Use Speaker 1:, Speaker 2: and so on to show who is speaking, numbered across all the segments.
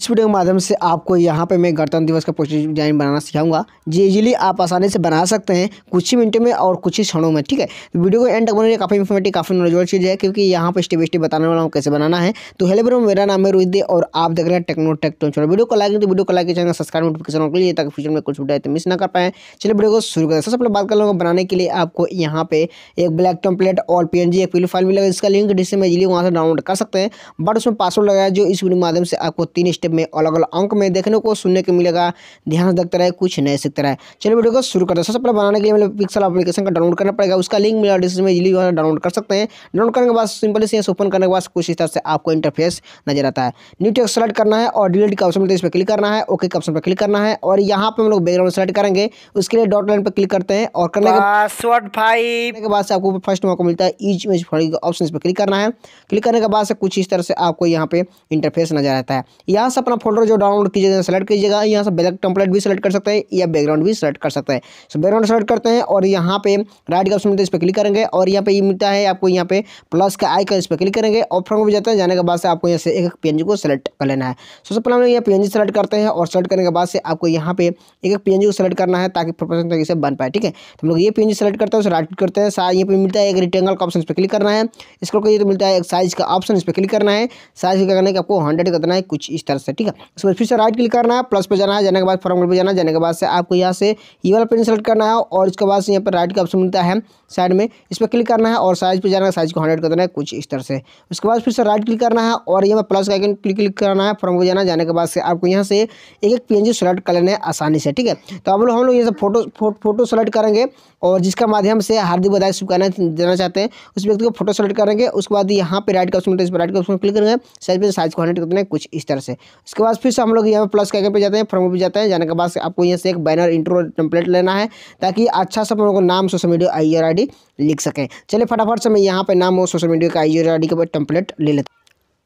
Speaker 1: इस वीडियो के माध्यम से आपको यहाँ पे मैं गणतंत्र दिवस का पोस्टर डिजाइन बनाना सिखाऊंगा जी इजीली आप आसानी से बना सकते हैं कुछ ही मिनटों में और कुछ ही क्षणों में ठीक है तो वीडियो को एंड तक बनाने काफ़ी इन्फॉर्मेटिव काफ़ी नॉलेजल चीज़ है क्योंकि यहाँ पे स्टेप स्टेप बताने वाला हूँ कैसे बनाना है तो हेलो ब्रो मेरा नाम है रोहित और आप देख रहे हैं टेक्नो टेक तो चलो वीडियो को लाइक तो वीडियो को लाइक चाहेंगे सब्सक्राइब नोटिफिकेशन के लिए ताकि फ्यूचर में कुछ वीडियो तो मिस ना कर पाए चलिए वीडियो को शुरू करें सबसे पहले बात कर लूँगा बनाने के लिए आपको यहाँ पे एक ब्लैक टम्पलेट और पी एक पी फाइल मिलेगा इसका लिंक डिस्प्ले में इजिली वहाँ से डाउनलोड कर सकते हैं बट उसमें पासवर्ड लगाया जो इस वीडियो माध्यम से आपको तीन स्टेप में अलग अलग अंक में देखने को सुनने को मिलेगा ध्यान से देखता रहे कुछ नहीं सीखते रहे चलिए वीडियो को शुरू करते हैं सबसे पहले बनाने के लिए पिक्सल अपलीकेशन का डाउनलोड करना पड़ेगा उसका लिंक मिला डिस्क्रिप्शन में इजिली डाउनलोड कर सकते हैं डाउनलोड करने के बाद सिंपल से ओपन करने के बाद कुछ इस तरह से आपको इंटरफेस नजर आता है न्यू टेक्स सेलेक्ट करना है और डिलीट का ऑप्शन मिलता है इस पर क्लिक करना है ओके का ऑप्शन पर क्लिक करना है और यहाँ पर हम लोग बैकग्राउंड सेलेक्ट करेंगे उसके लिए डॉट लाइन पर क्लिक करते हैं और करने के के बाद से आपको फर्स्ट मौका मिलता है ईच मेज फाइव ऑप्शन पर क्लिक करना है क्लिक करने के बाद से कुछ इस तरह से आपको यहाँ पे इंटरफेस नजर आता है यहाँ से अपना फोल्डर जो डाउनलोड कीजिएगा सेलेक्ट कीजिएगा यहाँ से बैक टेम्पलेट भी सेलेक्ट कर सकते हैं या बैकग्राउंड भी सेलेक्ट कर सकते हैं सो बैकग्राउंड सेलेक्ट करते हैं और यहाँ पे राइट का ऑप्शन मिलता है इस पर क्लिक करेंगे और यहाँ पे ये मिलता है आपको यहाँ पे प्लस का आइकन इस पर क्लिक करेंगे और फ्रॉम में जाते हैं जाने के बाद से आपको यहाँ से एक एक पी को सेलेक्ट कर लेना है सबसे पहले हम यहाँ पी सेलेक्ट करते हैं और सेलेक्ट करने के बाद से आपको यहाँ पे एक एक पी को सेलेक्ट करना है ताकि प्रोफेशन तरीके से बन पाए ठीक है तो हम लोग ये पी सेलेक्ट करते हैं उसे राइट करते हैं साथ यहाँ पे मिलता है एक रिटेंगल का ऑप्शन इस पर क्लिक करना है इसको कहिए तो मिलता है एक साइज का ऑप्शन इस पर क्लिक करना है साइज क्या करना है कि आपको हंड्रेड करना है कुछ इस तरह से ठीक है उसके बाद फिर से राइट क्लिक करना है प्लस पर जाना है जाने के बाद फॉर्म पर जाना है जाने के बाद से आपको यहाँ से ये वाला पेन सेलेक्ट करना है और उसके बाद से यहाँ पर राइट का ऑप्शन मिलता है साइड में इस पर क्लिक करना है और साइज पर जाना है साइज को हंड्रेड कर देना है कुछ इस तरह से उसके बाद फिर से राइट क्लिक करना है और यहाँ पर प्लस का आइकन क्लिक क्लिक करना है फॉर्म पर जाना जाने के बाद से आपको यहाँ से एक एक पी सेलेक्ट कर लेना है आसानी से ठीक है तो अब लोग हम लोग यहाँ से फोटो फोटो सेलेक्ट करेंगे और जिसका माध्यम से हार्दिक बधाई शुभकामना देना चाहते हैं उस व्यक्ति को फोटो सेलेक्ट करेंगे उसके बाद यहाँ पर राइट का ऑप्शन मिलता है इस पर राइट का ऑप्शन क्लिक करेंगे साइज को हंड्रेड कर देना है कुछ इस तरह से उसके बाद फिर से हम लोग यहाँ पर प्लस करके पे जाते हैं फॉर्म पे जाते हैं जाने के बाद आपको यहाँ से एक बैनर इंट्रो टेम्पलेट लेना है ताकि अच्छा सा हम लोग नाम सोशल मीडिया आई आर लिख सकें चलिए फटाफट से मैं यहाँ पर नाम और सोशल मीडिया का आई आर के ऊपर टेम्पलेट ले लेता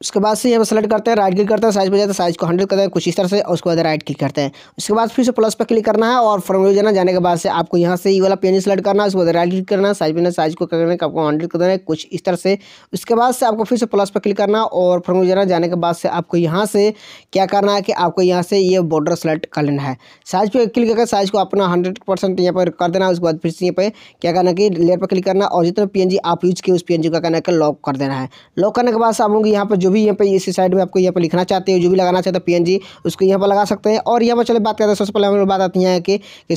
Speaker 1: उसके बाद से यहाँ पर सेलेक्ट करते हैं राइट क्लिक करते हैं साइज पर जाते हैं साइज को हंड्रेड करते हैं कुछ इस तरह से उसके बाद राइट क्लिक करते हैं उसके बाद फिर से प्लस पर क्लिक करना है और फॉर्मूले जाना जाने के बाद से आपको यहाँ से ये वाला पेन सेलेक्ट करना है उसके बाद राइट क्लिक करना है साइज पर साइज को करने का आपको हंड्रेड कर देना है कुछ इस तरह से उसके बाद से आपको फिर से प्लस पर क्लिक करना और फॉर्मूले जाना जाने के बाद से आपको यहाँ से क्या करना है कि आपको यहाँ से ये बॉर्डर सेलेक्ट कर लेना है साइज पर क्लिक करके साइज को अपना हंड्रेड परसेंट यहाँ पर कर देना है उसके बाद फिर से यहाँ पर क्या करना है कि लेयर पर क्लिक करना और जितना पी आप यूज किए उस पी का करना है लॉक कर देना है लॉक करने के बाद से आप लोग यहाँ पर जो भी यहाँ पे इसी साइड में आपको यहाँ पर लिखना चाहते हो जो भी लगाना चाहते हो पी उसको यहाँ पर लगा सकते हैं और यहाँ पर चले बात करते हैं सबसे पहले हम लोग बात आती है कि, कि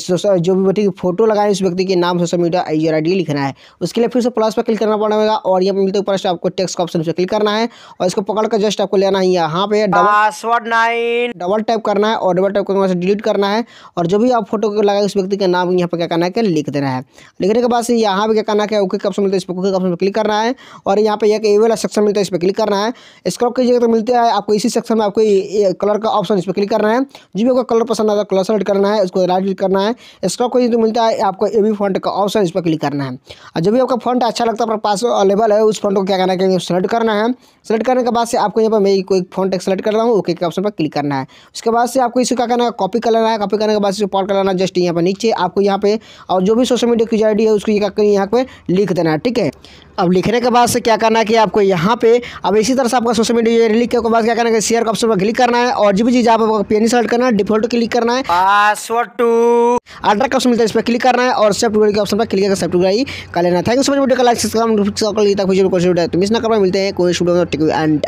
Speaker 1: जो भी व्यक्ति फोटो लगाए उस व्यक्ति के नाम सोशल मीडिया यूजर आई लिखना है उसके लिए फिर से प्लस पर क्लिक करना पड़ेगा और यहाँ पर मिलते ऊपर आपको टेक्स का ऑप्शन क्लिक करना है और इसको पकड़ कर जस्ट आपको लेना है यहाँ पे पासवर्ड नाइन डबल टाइप करना है और डबल टाइप करके डिलीट करना है और जो भी आप फोटो लगाए उस व्यक्ति का नाम यहाँ पर क्या करना है लिख देना है लिखने के बाद यहाँ पर क्या करना है ओके ऑप्शन मिलता है इस पर ओके ऑप्शन पर क्लिक करना है और यहाँ पे एक एवेल सेक्शन मिलता है इस पर क्लिक करना है स्क्रॉप कीजिएगा तो मिलते हैं आपको इसी सेक्शन में आपको कलर का ऑप्शन इस पर क्लिक करना है जो भी आपको कलर पसंद आता है कलर सेलेक्ट करना है उसको राइट क्लिक करना है स्क्रॉप कीजिए तो मिलता है आपको ए बी फॉन्ट का ऑप्शन इस पर क्लिक करना है और जो भी आपका फॉन्ट अच्छा लगता है पास अवेलेबल है उस फॉन्ट को क्या करना है सेलेक्ट करना है सेलेक्ट करने के बाद से आपको यहाँ पर मैं कोई फॉन्ट सेलेक्ट कर रहा हूँ ओके के ऑप्शन पर क्लिक करना है उसके बाद से आपको इसे क्या करना है कॉपी कर लेना है कॉपी करने के बाद इसे पॉट कर लेना है जस्ट यहाँ पर नीचे आपको यहाँ पे और जो भी सोशल मीडिया की आई है उसको यहाँ पर लिख देना है ठीक है अब लिखने के बाद से क्या करना है कि आपको यहाँ पे अब इसी तरह से आपको आपका सोशल मीडिया लिख के बाद क्या करना है शेयर ऑप्शन पर क्लिक करना है और जी चीज आपको पेन सेलेक्ट करना है डिफॉल्ट क्लिक करना है पासवर्ड टू आर्डर का ऑप्शन मिलता है इस पर क्लिक करना है और सेफ्ट के ऑप्शन पर क्लिक करके सेफ्ट ही कर लेना thank you so much video का लाइक सब्सक्राइब तक मिस ना करना मिलते हैं कोई शुभ एंड